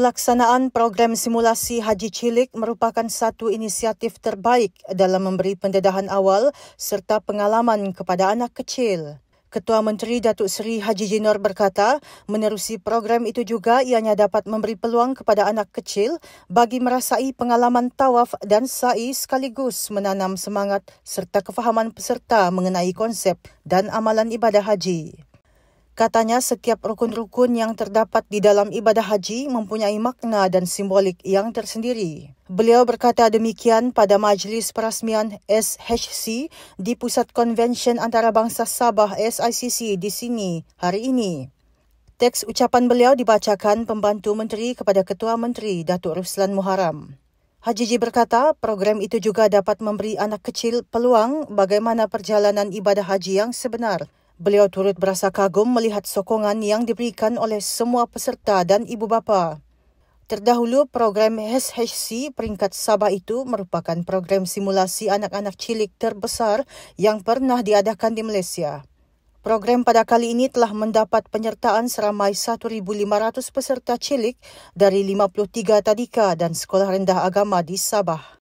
Pelaksanaan program simulasi Haji Cilik merupakan satu inisiatif terbaik dalam memberi pendedahan awal serta pengalaman kepada anak kecil. Ketua Menteri Datuk Seri Haji Jinor berkata, menerusi program itu juga ianya dapat memberi peluang kepada anak kecil bagi merasai pengalaman tawaf dan sa'i sekaligus menanam semangat serta kefahaman peserta mengenai konsep dan amalan ibadah haji. Katanya setiap rukun-rukun yang terdapat di dalam ibadah haji mempunyai makna dan simbolik yang tersendiri. Beliau berkata demikian pada majlis perasmian SHC di Pusat Convention Antarabangsa Sabah SICC di sini hari ini. Teks ucapan beliau dibacakan pembantu menteri kepada Ketua Menteri Datuk Ruslan Muharam. Haji Ji berkata program itu juga dapat memberi anak kecil peluang bagaimana perjalanan ibadah haji yang sebenar. Beliau turut berasa kagum melihat sokongan yang diberikan oleh semua peserta dan ibu bapa. Terdahulu, program SHC peringkat Sabah itu merupakan program simulasi anak-anak cilik terbesar yang pernah diadakan di Malaysia. Program pada kali ini telah mendapat penyertaan seramai 1,500 peserta cilik dari 53 tadika dan sekolah rendah agama di Sabah.